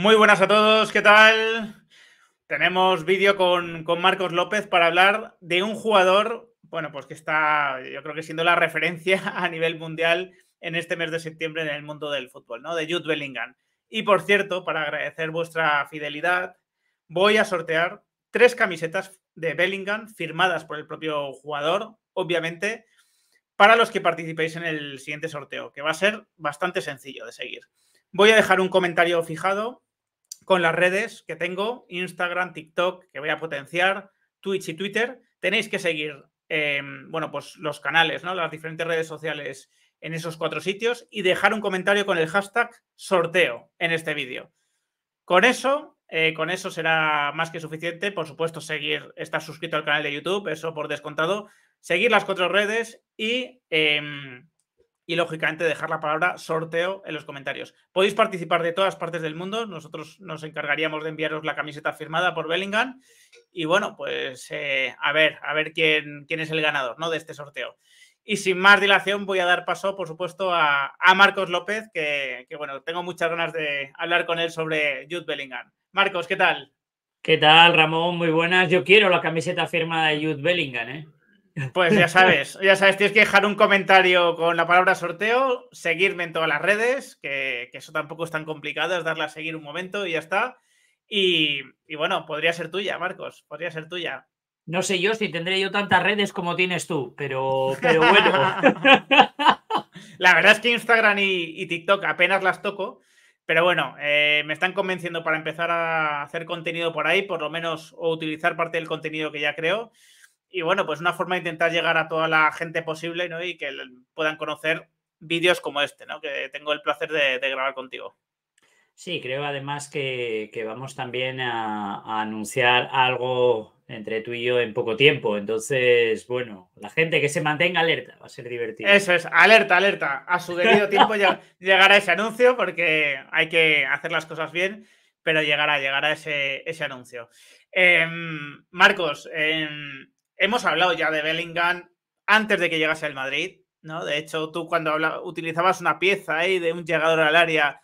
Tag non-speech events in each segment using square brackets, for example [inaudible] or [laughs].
Muy buenas a todos, ¿qué tal? Tenemos vídeo con, Marcos López para hablar de un jugador, bueno, pues que está, yo creo que siendo la referencia [laughs] a nivel mundial en este mes de septiembre en el mundo del fútbol, ¿no? De Jude Bellingham. Y por cierto, para agradecer vuestra fidelidad, voy a sortear tres camisetas de Bellingham firmadas por el propio jugador, obviamente, para los que participéis en el siguiente sorteo, que va a ser bastante sencillo de seguir. Voy a dejar un comentario fijado con las redes que tengo, Instagram, TikTok, que voy a potenciar, Twitch y Twitter. Tenéis que seguir, em, bueno, pues los canales, ¿no? Las diferentes redes sociales en esos cuatro sitios y dejar un comentario con el hashtag sorteo en este vídeo. Con eso, eh, con eso será más que suficiente. Por supuesto, seguir, estar suscrito al canal de YouTube, eso por descontado. Seguir las cuatro redes y em, y lógicamente dejar la palabra sorteo en los comentarios. Podéis participar de todas partes del mundo, nosotros nos encargaríamos de enviaros la camiseta firmada por Bellingham y bueno, pues eh, a ver, a ver quién, quién es el ganador ¿no? de este sorteo. Y sin más dilación voy a dar paso, por supuesto, a, Marcos López, que, que, bueno, tengo muchas ganas de hablar con él sobre Jude Bellingham. Marcos, ¿qué tal? ¿Qué tal, Ramón? Muy buenas. Yo quiero la camiseta firmada de Jude Bellingham, ¿eh? Pues ya sabes, ya sabes, tienes que dejar un comentario con la palabra sorteo, seguirme en todas las redes, que, eso tampoco es tan complicado, es darle a seguir un momento y ya está. Y, bueno, podría ser tuya, Marcos, podría ser tuya. No sé yo si tendré yo tantas redes como tienes tú, pero, bueno. [laughs] la verdad es que Instagram y, TikTok apenas las toco, pero bueno, eh, me están convenciendo para empezar a hacer contenido por ahí, por lo menos, o utilizar parte del contenido que ya creo. Y bueno, pues una forma de intentar llegar a toda la gente posible ¿no? y que puedan conocer vídeos como este, ¿no? que tengo el placer de, grabar contigo. Sí, creo además que, vamos también a, anunciar algo entre tú y yo en poco tiempo. Entonces, bueno, la gente que se mantenga alerta, va a ser divertido. Eso es, alerta, alerta. A su debido [laughs] tiempo ya, llegará ese anuncio porque hay que hacer las cosas bien, pero llegará, llegará ese, ese anuncio. Em, Marcos, en em, hemos hablado ya de Bellingham antes de que llegase al Madrid, ¿no? De hecho, tú cuando utilizabas una pieza ahí de un llegador al área,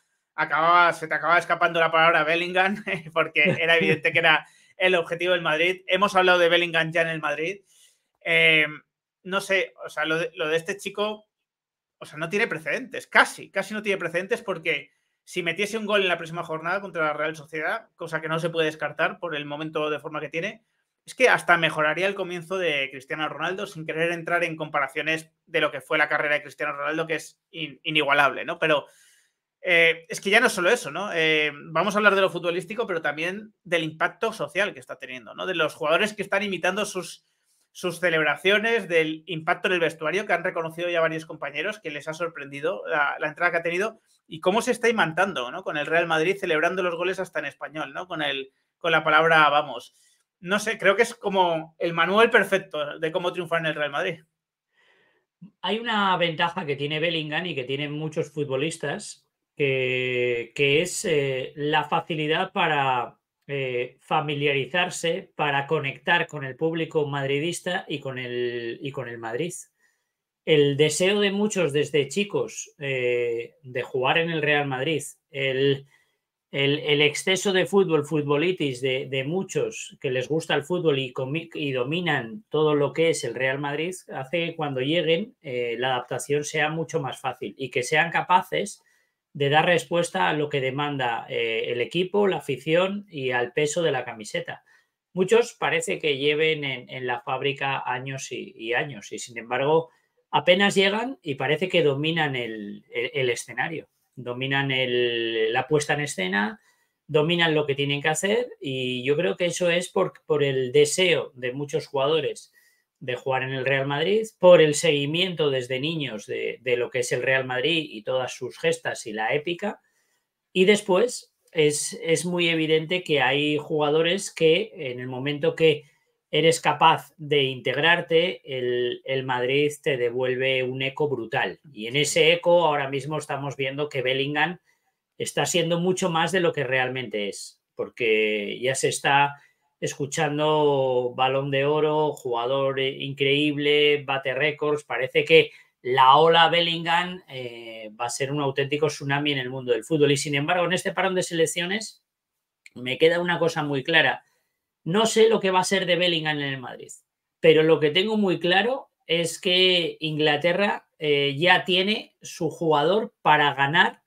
se te acababa escapando la palabra Bellingham, [laughs] porque era [laughs] evidente que era el objetivo del Madrid. Hemos hablado de Bellingham ya en el Madrid. Em, no sé, o sea, lo de, lo de, este chico, o sea, no tiene precedentes, casi, casi no tiene precedentes porque si metiese un gol en la próxima jornada contra la Real Sociedad, cosa que no se puede descartar por el momento de forma que tiene, es que hasta mejoraría el comienzo de Cristiano Ronaldo sin querer entrar en comparaciones de lo que fue la carrera de Cristiano Ronaldo, que es inigualable, ¿no? Pero eh, es que ya no es solo eso, ¿no? Eh, vamos a hablar de lo futbolístico, pero también del impacto social que está teniendo, ¿no? De los jugadores que están imitando sus, sus celebraciones, del impacto en el vestuario, que han reconocido ya varios compañeros, que les ha sorprendido la, la, entrada que ha tenido y cómo se está imantando, ¿no? Con el Real Madrid celebrando los goles hasta en español, ¿no? Con, el, con la palabra vamos no sé, creo que es como el manual perfecto de cómo triunfar en el Real Madrid. Hay una ventaja que tiene Bellingham y que tienen muchos futbolistas, que es eh, la facilidad para eh, familiarizarse, para conectar con el público madridista y con el, y con el Madrid. El deseo de muchos desde chicos eh, de jugar en el Real Madrid, el, el, exceso de fútbol, futbolitis de, muchos que les gusta el fútbol y, dominan todo lo que es el Real Madrid, hace que cuando lleguen eh, la adaptación sea mucho más fácil y que sean capaces de dar respuesta a lo que demanda eh, el equipo, la afición y al peso de la camiseta. Muchos parece que lleven en, la fábrica años y, años y sin embargo apenas llegan y parece que dominan el escenario dominan el, la puesta en escena, dominan lo que tienen que hacer y yo creo que eso es por, por, el deseo de muchos jugadores de jugar en el Real Madrid, por el seguimiento desde niños de, de lo que es el Real Madrid y todas sus gestas y la épica. Y después es, es muy evidente que hay jugadores que en el momento que eres capaz de integrarte, el, Madrid te devuelve un eco brutal. Y en ese eco ahora mismo estamos viendo que Bellingham está siendo mucho más de lo que realmente es, porque ya se está escuchando balón de oro, jugador increíble, bate récords, parece que la ola Bellingham eh, va a ser un auténtico tsunami en el mundo del fútbol. Y sin embargo, en este parón de selecciones me queda una cosa muy clara no sé lo que va a ser de Bellingham en el Madrid, pero lo que tengo muy claro es que Inglaterra eh, ya tiene su jugador para ganar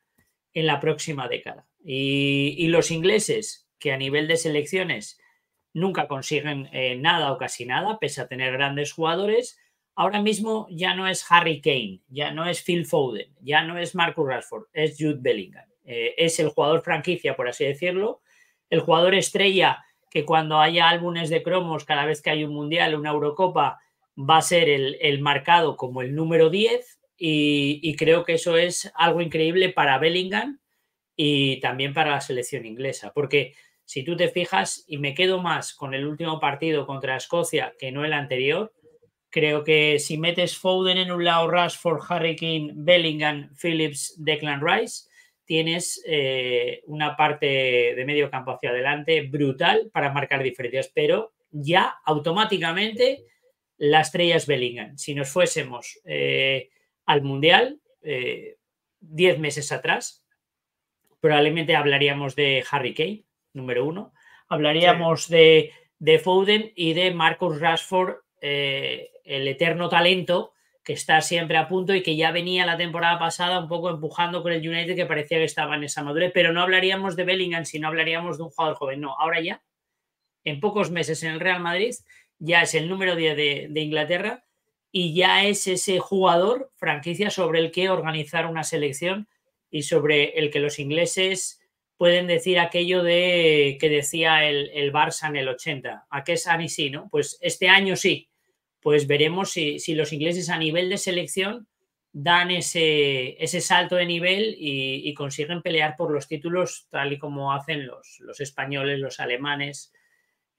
en la próxima década. Y, los ingleses, que a nivel de selecciones nunca consiguen eh, nada o casi nada, pese a tener grandes jugadores, ahora mismo ya no es Harry Kane, ya no es Phil Foden, ya no es Marcus Rashford, es Jude Bellingham. Eh, es el jugador franquicia, por así decirlo, el jugador estrella cuando haya álbumes de cromos, cada vez que hay un mundial, una Eurocopa, va a ser el, marcado como el número 10 y, creo que eso es algo increíble para Bellingham y también para la selección inglesa, porque si tú te fijas y me quedo más con el último partido contra Escocia que no el anterior, creo que si metes Foden en un lado, Rashford, Harry King, Bellingham, Phillips, Declan Rice, tienes eh, una parte de medio campo hacia adelante brutal para marcar diferencias, pero ya automáticamente la estrella es Bellingham. Si nos fuésemos eh, al Mundial eh, diez meses atrás, probablemente hablaríamos de Harry Kane, número uno, hablaríamos de, de, Foden y de Marcus Rashford, el eterno talento que está siempre a punto y que ya venía la temporada pasada un poco empujando con el United que parecía que estaba en esa madurez, pero no hablaríamos de Bellingham si no hablaríamos de un jugador joven, no, ahora ya, en pocos meses en el Real Madrid, ya es el número 10 de, Inglaterra y ya es ese jugador franquicia sobre el que organizar una selección y sobre el que los ingleses pueden decir aquello de que decía el, el Barça en el 80, a qué es Ani Pues este año sí, pues veremos si, los ingleses a nivel de selección dan ese, ese salto de nivel y, consiguen pelear por los títulos tal y como hacen los, los españoles, los alemanes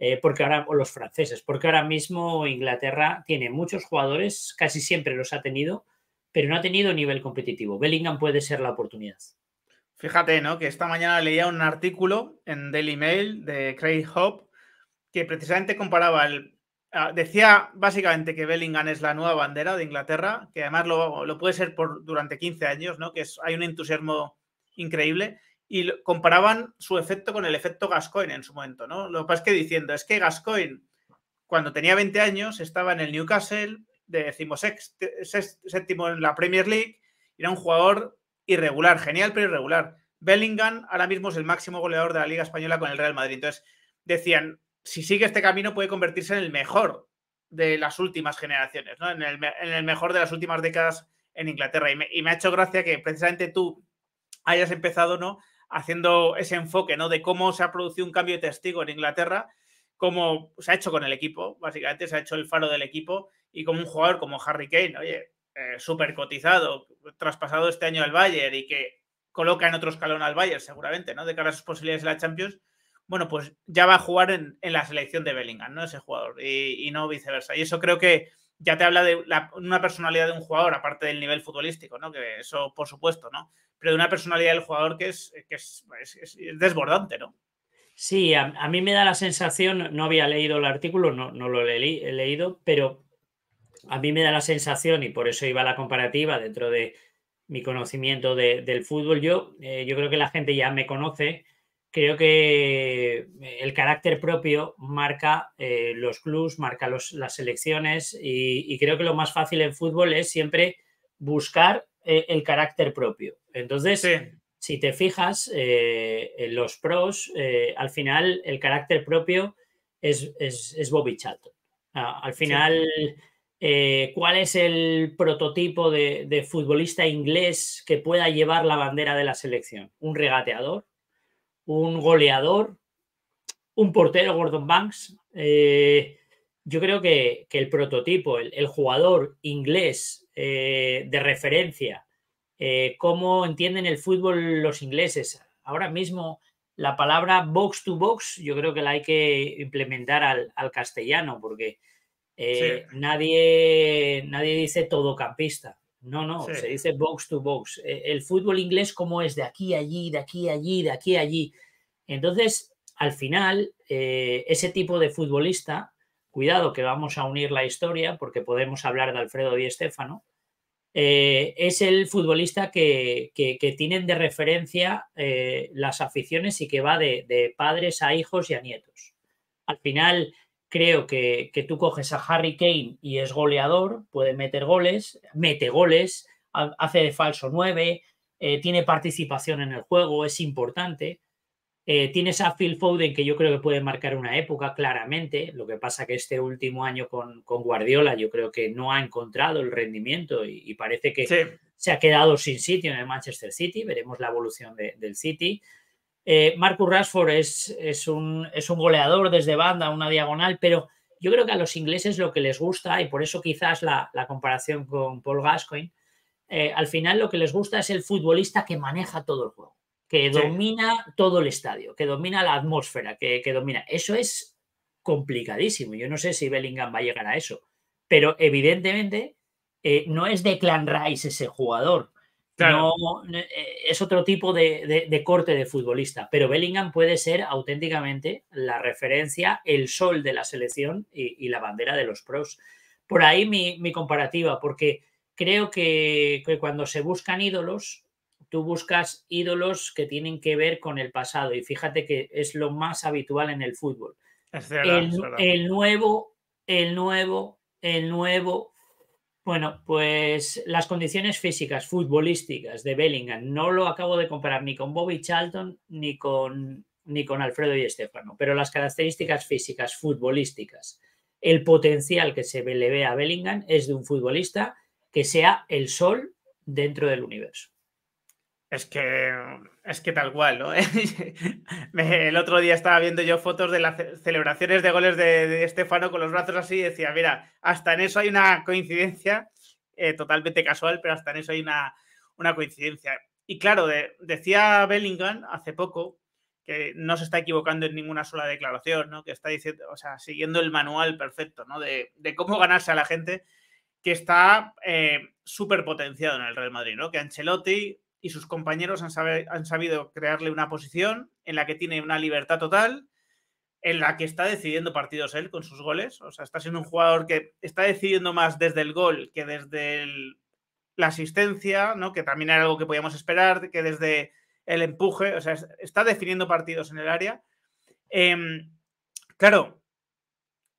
eh, porque ahora, o los franceses, porque ahora mismo Inglaterra tiene muchos jugadores, casi siempre los ha tenido, pero no ha tenido nivel competitivo. Bellingham puede ser la oportunidad. Fíjate, ¿no? Que esta mañana leía un artículo en Daily Mail de Craig Hope que precisamente comparaba el Ah, decía básicamente que Bellingham es la nueva bandera de Inglaterra, que además lo, puede ser por, durante 15 años, ¿no? que hay un entusiasmo increíble. Y comparaban su efecto con el efecto Gascoigne en su momento. ¿no? Lo que pasa es que diciendo es que Gascoigne, cuando tenía 20 años, estaba en el Newcastle, de séptimo en la Premier League, era un jugador irregular, genial, pero irregular. Bellingham ahora mismo es el máximo goleador de la Liga Española con el Real Madrid. Entonces, decían, si sigue este camino, puede convertirse en el mejor de las últimas generaciones, en, el, mejor de las últimas décadas en Inglaterra. Y me, ha hecho gracia que precisamente tú hayas empezado ¿no? haciendo ese enfoque ¿no? de cómo se ha producido un cambio de testigo en Inglaterra, cómo se ha hecho con el equipo, básicamente se ha hecho el faro del equipo y como un jugador como Harry Kane, oye, eh, súper cotizado, traspasado este año al Bayern y que coloca en otro escalón al Bayern seguramente, ¿no? de cara a sus posibilidades de la Champions, bueno, pues ya va a jugar en, la selección de Bellingham, ¿no? Ese jugador, y, no viceversa. Y eso creo que ya te habla de la, una personalidad de un jugador, aparte del nivel futbolístico, ¿no? Que eso, por supuesto, ¿no? Pero de una personalidad del jugador que es, desbordante, ¿no? Sí, a, mí me da la sensación, no había leído el artículo, no, no lo he leído, pero a mí me da la sensación, y por eso iba la comparativa dentro de mi conocimiento del fútbol, yo, eh, yo creo que la gente ya me conoce, creo que eh, el carácter propio marca eh, los clubs, marca las selecciones y, creo que lo más fácil en fútbol es siempre buscar eh, el carácter propio. Entonces, si te fijas, en los pros, al final el carácter propio es, Bobby Chato. Ah, al final, ¿cuál es el prototipo de, de futbolista inglés que pueda llevar la bandera de la selección? ¿Un regateador? un goleador, un portero, Gordon Banks. Eh, yo creo que, el prototipo, el, jugador inglés eh, de referencia, eh, cómo entienden el fútbol los ingleses. Ahora mismo la palabra box to box yo creo que la hay que implementar al, castellano porque nadie, nadie dice todocampista. No, no, se dice box to box. E, el fútbol inglés como es de aquí a allí, de aquí a allí, de aquí a allí. Entonces, al final, eh, ese tipo de futbolista, cuidado que vamos a unir la historia porque podemos hablar de Alfredo y Estefano, eh, es el futbolista que, tienen de referencia eh, las aficiones y que va de padres a hijos y a nietos. Al final, creo que, tú coges a Harry Kane y es goleador, puede meter goles, mete goles, hace de falso 9, eh, tiene participación en el juego, es importante. Eh, tienes a Phil Foden, que yo creo que puede marcar una época claramente. Lo que pasa que este último año con, Guardiola yo creo que no ha encontrado el rendimiento y, parece que se ha quedado sin sitio en el Manchester City. Veremos la evolución del City. Eh, Marcus Rashford es, es, un, es, un, goleador desde banda, una diagonal, pero yo creo que a los ingleses lo que les gusta, y por eso quizás la, comparación con Paul Gascoigne, eh, al final lo que les gusta es el futbolista que maneja todo el juego, que domina todo el estadio, que domina la atmósfera, que, domina. Eso es complicadísimo. Yo no sé si Bellingham va a llegar a eso, pero evidentemente eh, no es de Clan Rice ese jugador. Eh, es otro tipo de, corte de futbolista, pero Bellingham puede ser auténticamente la referencia, el sol de la selección y, la bandera de los pros. Por ahí mi, comparativa, porque creo que, cuando se buscan ídolos, tú buscas ídolos que tienen que ver con el pasado y fíjate que es lo más habitual en el fútbol. el nuevo, el nuevo, el nuevo bueno, pues las condiciones físicas, futbolísticas de Bellingham, no lo acabo de comparar ni con Bobby Charlton ni con, ni con Alfredo y Estefano, pero las características físicas, futbolísticas, el potencial que se le ve a Bellingham es de un futbolista que sea el sol dentro del universo. Es que, es que tal cual, ¿no? [laughs] el otro día estaba viendo yo fotos de las celebraciones de goles de, Estefano con los brazos así y decía, mira, hasta en eso hay una coincidencia eh, totalmente casual, pero hasta en eso hay una, una coincidencia. Y claro, decía Bellingham hace poco que no se está equivocando en ninguna sola declaración, ¿no? Que está diciendo, o sea, siguiendo el manual perfecto, ¿no? De, cómo ganarse a la gente que está eh, súper potenciado en el Real Madrid, ¿no? Que Ancelotti y sus compañeros han, han sabido crearle una posición en la que tiene una libertad total, en la que está decidiendo partidos él con sus goles. O sea, está siendo un jugador que está decidiendo más desde el gol que desde la asistencia, que también era algo que podíamos esperar, que desde el empuje, o sea, está definiendo partidos en el área. Em, claro,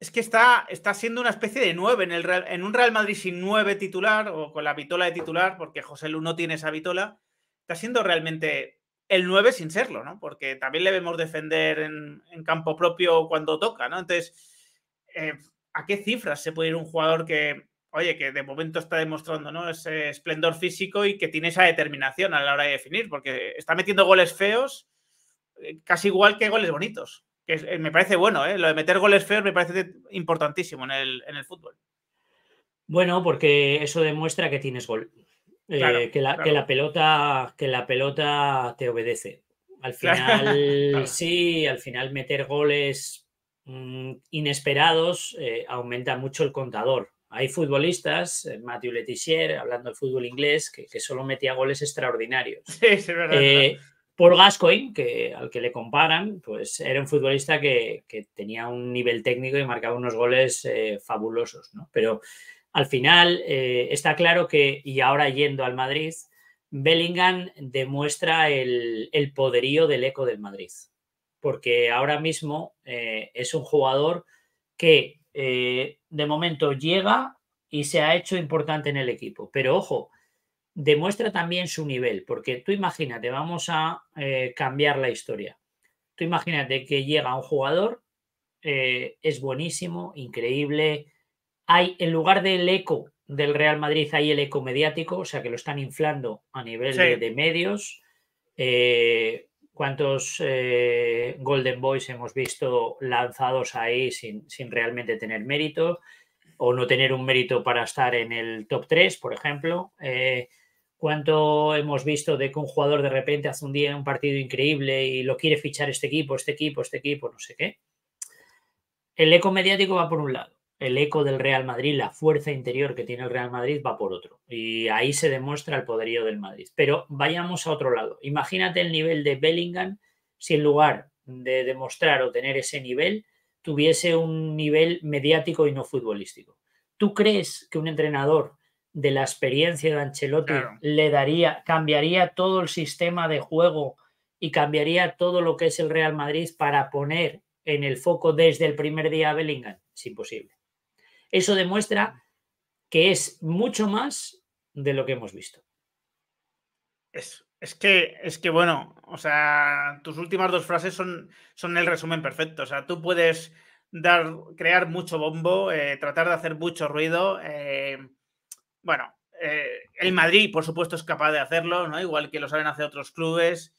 es que está, está siendo una especie de nueve en, el en un Real Madrid sin nueve titular o con la vitola de titular, porque José Lu no tiene esa vitola está siendo realmente el 9 sin serlo, ¿no? Porque también le vemos defender en, campo propio cuando toca, ¿no? Entonces, eh, ¿a qué cifras se puede ir un jugador que, oye, que de momento está demostrando, ¿no? Ese esplendor físico y que tiene esa determinación a la hora de definir, porque está metiendo goles feos eh, casi igual que goles bonitos. Que eh, me parece bueno, ¿eh? Lo de meter goles feos me parece importantísimo en el, en el fútbol. Bueno, porque eso demuestra que tienes gol. Eh, que, la, que, la, pelota, que la pelota te obedece. Al [laughs] final, sí, al final meter goles mm, inesperados eh, aumenta mucho el contador. Hay futbolistas, eh, Mathieu Letizier, hablando del fútbol inglés, que, que, solo metía goles extraordinarios. [laughs] Sí, es verdad. Paul Gascoigne, que, al que le comparan, pues era un futbolista que, que tenía un nivel técnico y marcaba unos goles fabulosos, ¿no? Pero al final, eh, está claro que, y ahora yendo al Madrid, Bellingham demuestra el, poderío del eco del Madrid, porque ahora mismo eh, es un jugador que eh, de momento llega y se ha hecho importante en el equipo, pero ojo, demuestra también su nivel, porque tú imagínate, vamos a cambiar la historia. Tú imagínate que llega un jugador, es buenísimo, increíble, hay, en lugar del eco del Real Madrid, hay el eco mediático, o sea que lo están inflando a nivel de, medios. Eh, ¿Cuántos eh, Golden Boys hemos visto lanzados ahí sin, realmente tener mérito? o no tener un mérito para estar en el top 3, por ejemplo. Eh, ¿Cuánto hemos visto de que un jugador de repente hace un día un partido increíble y lo quiere fichar este equipo, este equipo, este equipo, no sé qué? El eco mediático va por un lado el eco del Real Madrid, la fuerza interior que tiene el Real Madrid va por otro. Y ahí se demuestra el poderío del Madrid. Pero vayamos a otro lado. Imagínate el nivel de Bellingham si en lugar de demostrar o tener ese nivel, tuviese un nivel mediático y no futbolístico. ¿Tú crees que un entrenador de la experiencia de Ancelotti le daría, cambiaría todo el sistema de juego y cambiaría todo lo que es el Real Madrid para poner en el foco desde el primer día a Bellingham? Es imposible. Eso demuestra que es mucho más de lo que hemos visto. Es, que, es que bueno, o sea, tus últimas dos frases son, son el resumen perfecto. O sea, tú puedes dar, crear mucho bombo, eh, tratar de hacer mucho ruido. Eh, bueno, eh, el Madrid, por supuesto, es capaz de hacerlo, ¿no? Igual que lo saben hacer otros clubes.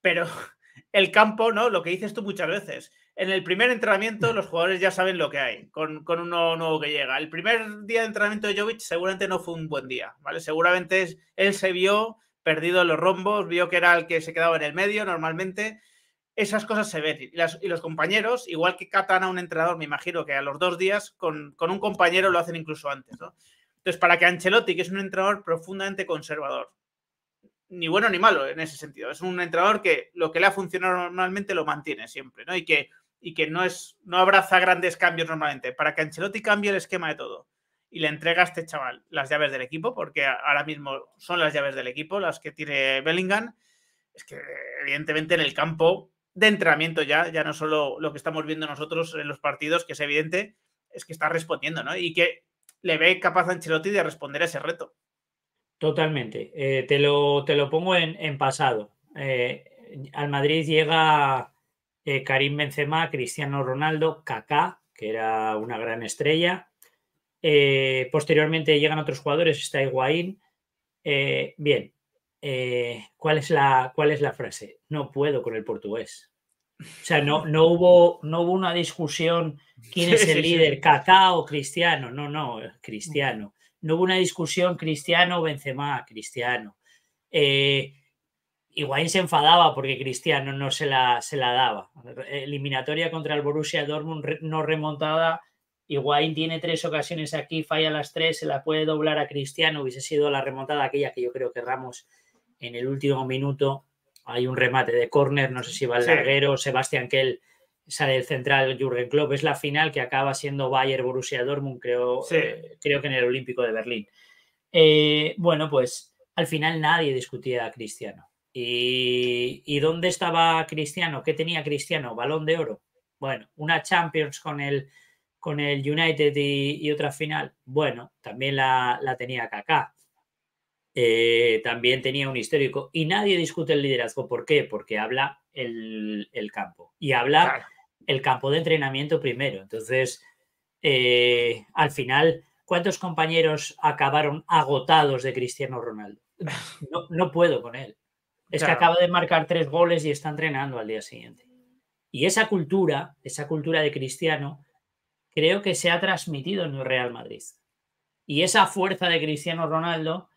Pero [laughs] el campo, ¿no? Lo que dices tú muchas veces en el primer entrenamiento los jugadores ya saben lo que hay con, con, uno nuevo que llega. El primer día de entrenamiento de Jovic seguramente no fue un buen día, ¿vale? Seguramente él se vio perdido en los rombos, vio que era el que se quedaba en el medio normalmente. Esas cosas se ven. Y, los compañeros, igual que catan a un entrenador, me imagino que a los dos días, con, un compañero lo hacen incluso antes, ¿no? Entonces, para que Ancelotti, que es un entrenador profundamente conservador, ni bueno ni malo en ese sentido, es un entrenador que lo que le ha funcionado normalmente lo mantiene siempre, ¿no? Y que y que no, es, no abraza grandes cambios normalmente. Para que Ancelotti cambie el esquema de todo y le entrega a este chaval las llaves del equipo, porque ahora mismo son las llaves del equipo las que tiene Bellingham, es que evidentemente en el campo de entrenamiento ya, ya no solo lo que estamos viendo nosotros en los partidos, que es evidente, es que está respondiendo, ¿no? Y que le ve capaz Ancelotti de responder a ese reto. Totalmente. Eh, te, lo, te lo pongo en, pasado. Eh, al Madrid llega eh, Karim Benzema, Cristiano Ronaldo, Kaká, que era una gran estrella. Eh, posteriormente llegan otros jugadores, está Higuaín. Eh, bien, ¿cuál, es la, ¿cuál es la frase? No puedo con el portugués. O sea, no, no, hubo, no hubo una discusión quién es el líder, Kaká o Cristiano. No, no, Cristiano. No hubo una discusión Cristiano o Benzema, Cristiano. Eh, Higuaín se enfadaba porque Cristiano no se la, se la daba. Eliminatoria contra el Borussia Dortmund no remontada. Higuaín tiene tres ocasiones aquí, falla las tres, se la puede doblar a Cristiano. Hubiese sido la remontada aquella que yo creo que Ramos en el último minuto. Hay un remate de córner, no sé si va el larguero, Sebastián Kell sale del central Jürgen Klopp. Es la final que acaba siendo Bayer Borussia Dortmund, creo, eh, creo que en el Olímpico de Berlín. Eh, bueno, pues al final nadie discutía a Cristiano. ¿Y, dónde estaba Cristiano? ¿Qué tenía Cristiano? Balón de oro. Bueno, una Champions con el, con el United y, otra final. Bueno, también la, tenía Kaká. Eh, también tenía un histórico. Y nadie discute el liderazgo. ¿Por qué? Porque habla el, campo. Y habla el campo de entrenamiento primero. Entonces, eh, al final, ¿cuántos compañeros acabaron agotados de Cristiano Ronaldo? [laughs] no puedo con él. Es que acaba de marcar tres goles y está entrenando al día siguiente. Y esa cultura, esa cultura de cristiano, creo que se ha transmitido en el Real Madrid. Y esa fuerza de Cristiano Ronaldo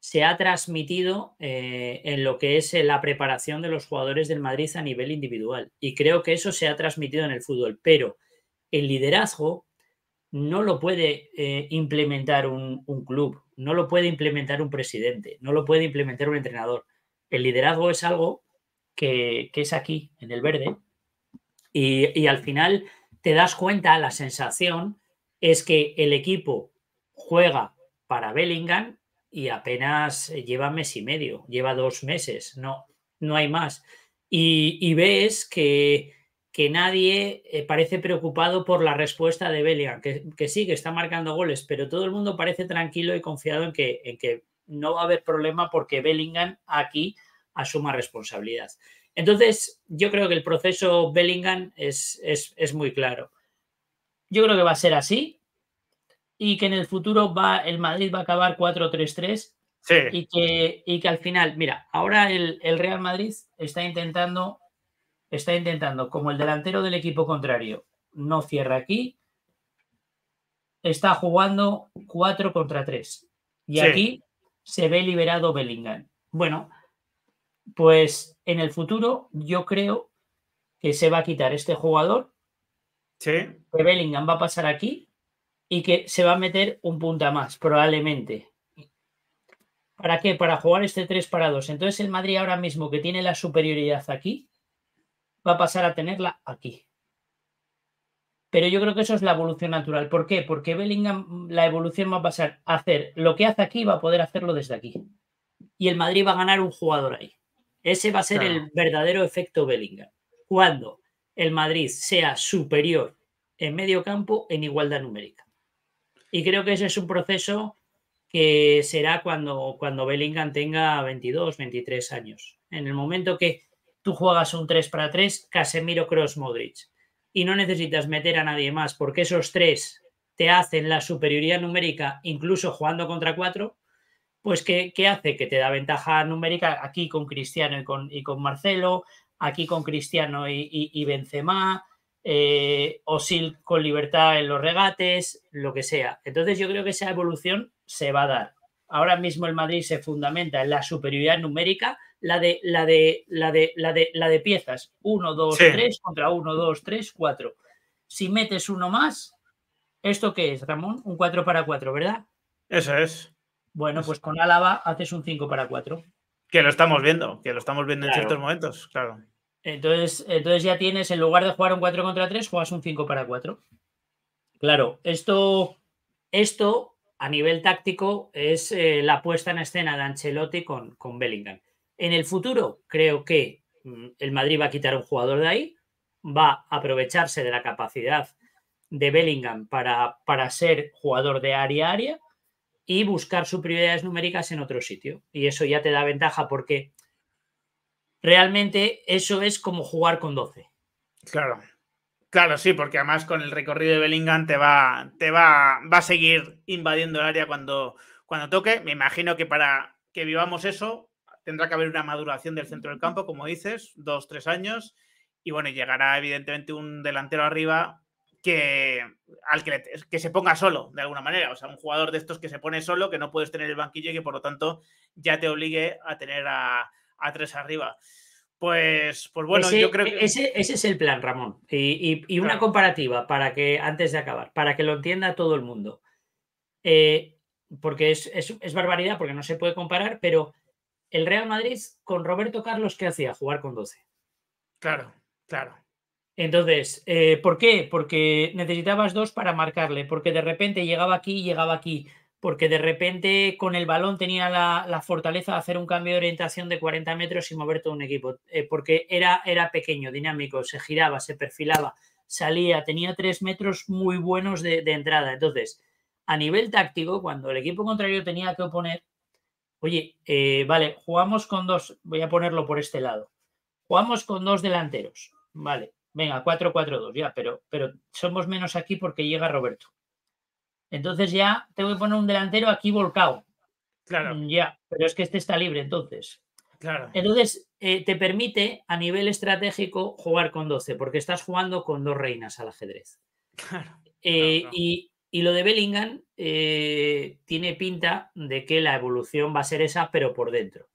se ha transmitido eh, en lo que es eh, la preparación de los jugadores del Madrid a nivel individual. Y creo que eso se ha transmitido en el fútbol. Pero el liderazgo no lo puede eh, implementar un club, no lo puede implementar un presidente, no lo puede implementar un entrenador el liderazgo es algo que, es aquí, en el verde, y, al final te das cuenta, la sensación es que el equipo juega para Bellingham y apenas lleva mes y medio, lleva dos meses, no, no hay más. Y, ves que, nadie eh, parece preocupado por la respuesta de Bellingham, que, sí, que está marcando goles, pero todo el mundo parece tranquilo y confiado en que, en que no va a haber problema porque Bellingham aquí asuma responsabilidad. Entonces, yo creo que el proceso Bellingham es, es, muy claro. Yo creo que va a ser así y que en el futuro va, el Madrid va a acabar 4-3-3 y, que, y, que, al final, mira, ahora el, Real Madrid está intentando, está intentando, como el delantero del equipo contrario, no cierra aquí, está jugando 4 contra 3. Y aquí se ve liberado Bellingham. Bueno, pues en el futuro yo creo que se va a quitar este jugador. Sí. Que Bellingham va a pasar aquí y que se va a meter un punta más, probablemente. ¿Para qué? Para jugar este 3 para 2. Entonces el Madrid ahora mismo que tiene la superioridad aquí, va a pasar a tenerla aquí. Pero yo creo que eso es la evolución natural. ¿Por qué? Porque Bellingham, la evolución va a pasar a hacer lo que hace aquí, va a poder hacerlo desde aquí. Y el Madrid va a ganar un jugador ahí. Ese va a ser el verdadero efecto Bellingham. Cuando el Madrid sea superior en medio campo en igualdad numérica. Y creo que ese es un proceso que será cuando, cuando Bellingham tenga 22, 23 años. En el momento que tú juegas un 3 para 3, Casemiro, Cross, Modric y no necesitas meter a nadie más porque esos tres te hacen la superioridad numérica incluso jugando contra cuatro, pues ¿qué, hace? Que te da ventaja numérica aquí con Cristiano y con, y con Marcelo, aquí con Cristiano y, Benzema, Osil eh, con libertad en los regates, lo que sea. Entonces yo creo que esa evolución se va a dar. Ahora mismo el Madrid se fundamenta en la superioridad numérica la de, la de, la de, la de, la de piezas. 1, 2, 3 contra 1, 2, 3, 4. Si metes uno más, ¿esto qué es, Ramón? Un 4 para 4, ¿verdad? Eso es. Bueno, pues con Álava haces un 5 para 4. Que lo estamos viendo, que lo estamos viendo en ciertos momentos, claro. Entonces, entonces ya tienes, en lugar de jugar un 4 contra 3, juegas un 5 para 4. Claro, esto, esto a nivel táctico es eh, la puesta en escena de Ancelotti con, con Bellingham. En el futuro, creo que mm, el Madrid va a quitar un jugador de ahí, va a aprovecharse de la capacidad de Bellingham para, para ser jugador de área a área y buscar sus prioridades numéricas en otro sitio. Y eso ya te da ventaja porque realmente eso es como jugar con 12. Claro, claro, sí, porque además con el recorrido de Bellingham te va, te va, va a seguir invadiendo el área cuando, cuando toque. Me imagino que para que vivamos eso, tendrá que haber una maduración del centro del campo, como dices, dos, tres años. Y bueno, llegará evidentemente un delantero arriba que, al que, que, se ponga solo, de alguna manera. O sea, un jugador de estos que se pone solo, que no puedes tener el banquillo y que por lo tanto ya te obligue a tener a, tres arriba. Pues, pues bueno, yo creo que. Ese, es el plan, Ramón. Y, una comparativa para que, antes de acabar, para que lo entienda todo el mundo. Eh, porque es barbaridad, porque no se puede comparar, pero el Real Madrid con Roberto Carlos, ¿qué hacía? Jugar con 12. Claro, claro. Entonces, eh, ¿por qué? Porque necesitabas dos para marcarle, porque de repente llegaba aquí, llegaba aquí, porque de repente con el balón tenía la, fortaleza de hacer un cambio de orientación de 40 metros y mover todo un equipo, eh, porque era, era pequeño, dinámico, se giraba, se perfilaba, salía, tenía tres metros muy buenos de entrada. Entonces, a nivel táctico, cuando el equipo contrario tenía que oponer, Oye, eh, vale, jugamos con dos, voy a ponerlo por este lado. Jugamos con dos delanteros. Vale, venga, 4-4-2, ya, pero, pero somos menos aquí porque llega Roberto. Entonces ya tengo que poner un delantero aquí volcado. Claro. Mm, ya, pero es que este está libre entonces. Claro. Entonces eh, te permite a nivel estratégico jugar con 12, porque estás jugando con dos reinas al ajedrez. Claro. Eh, y, y lo de Bellingham eh, tiene pinta de que la evolución va a ser esa, pero por dentro.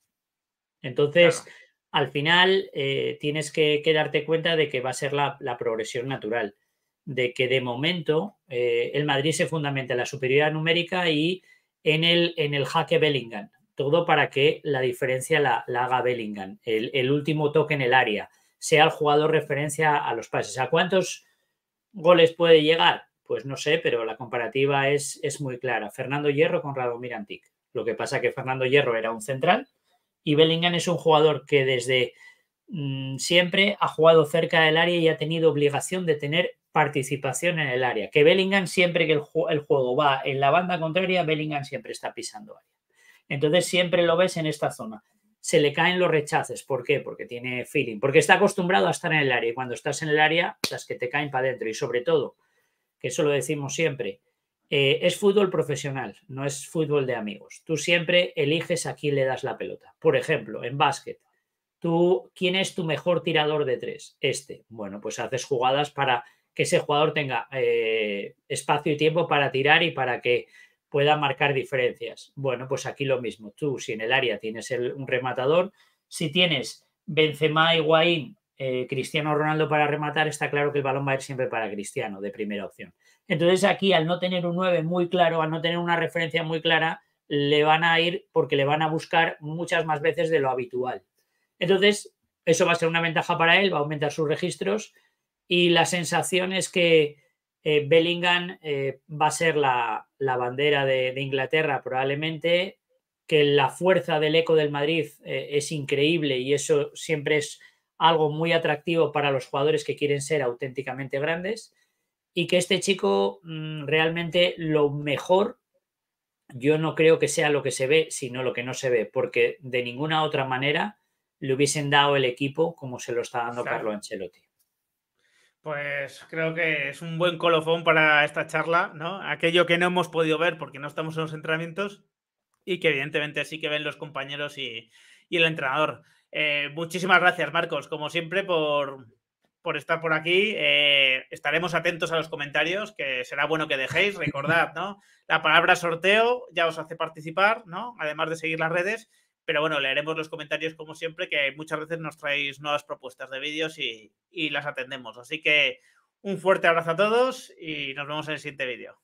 Entonces, al final eh, tienes que, darte cuenta de que va a ser la, progresión natural, de que de momento eh, el Madrid se fundamenta en la superioridad numérica y en el, en el jaque Bellingham. Todo para que la diferencia la, haga Bellingham, el, el último toque en el área, sea el jugador referencia a los pases. ¿A cuántos goles puede llegar? Pues no sé, pero la comparativa es, es muy clara. Fernando Hierro con Radomir Antic. Lo que pasa que Fernando Hierro era un central y Bellingham es un jugador que desde mm, siempre ha jugado cerca del área y ha tenido obligación de tener participación en el área. Que Bellingham siempre que el, juego va en la banda contraria, Bellingham siempre está pisando área. Entonces siempre lo ves en esta zona. Se le caen los rechaces. ¿Por qué? Porque tiene feeling. Porque está acostumbrado a estar en el área. Y cuando estás en el área, las que te caen para adentro. Y sobre todo, que eso lo decimos siempre, eh, es fútbol profesional, no es fútbol de amigos. Tú siempre eliges a quién le das la pelota. Por ejemplo, en básquet, tú, ¿quién es tu mejor tirador de tres? Este. Bueno, pues haces jugadas para que ese jugador tenga eh, espacio y tiempo para tirar y para que pueda marcar diferencias. Bueno, pues aquí lo mismo. Tú, si en el área tienes el, un rematador, si tienes Benzema, Higuaín eh, Cristiano Ronaldo para rematar, está claro que el balón va a ir siempre para Cristiano, de primera opción. Entonces aquí, al no tener un 9 muy claro, al no tener una referencia muy clara, le van a ir porque le van a buscar muchas más veces de lo habitual. Entonces, eso va a ser una ventaja para él, va a aumentar sus registros y la sensación es que eh, Bellingham eh, va a ser la, bandera de, Inglaterra probablemente, que la fuerza del eco del Madrid es increíble y eso siempre es algo muy atractivo para los jugadores que quieren ser auténticamente grandes y que este chico mm, realmente lo mejor yo no creo que sea lo que se ve, sino lo que no se ve, porque de ninguna otra manera le hubiesen dado el equipo como se lo está dando Carlo Ancelotti. Pues creo que es un buen colofón para esta charla, ¿no? Aquello que no hemos podido ver porque no estamos en los entrenamientos y que evidentemente sí que ven los compañeros y el entrenador. Eh, muchísimas gracias, Marcos, como siempre, por, por estar por aquí. Eh, estaremos atentos a los comentarios, que será bueno que dejéis. Recordad, ¿no? La palabra sorteo ya os hace participar, ¿no? Además de seguir las redes. Pero bueno, leeremos los comentarios como siempre, que muchas veces nos traéis nuevas propuestas de vídeos y, y las atendemos. Así que un fuerte abrazo a todos y nos vemos en el siguiente vídeo.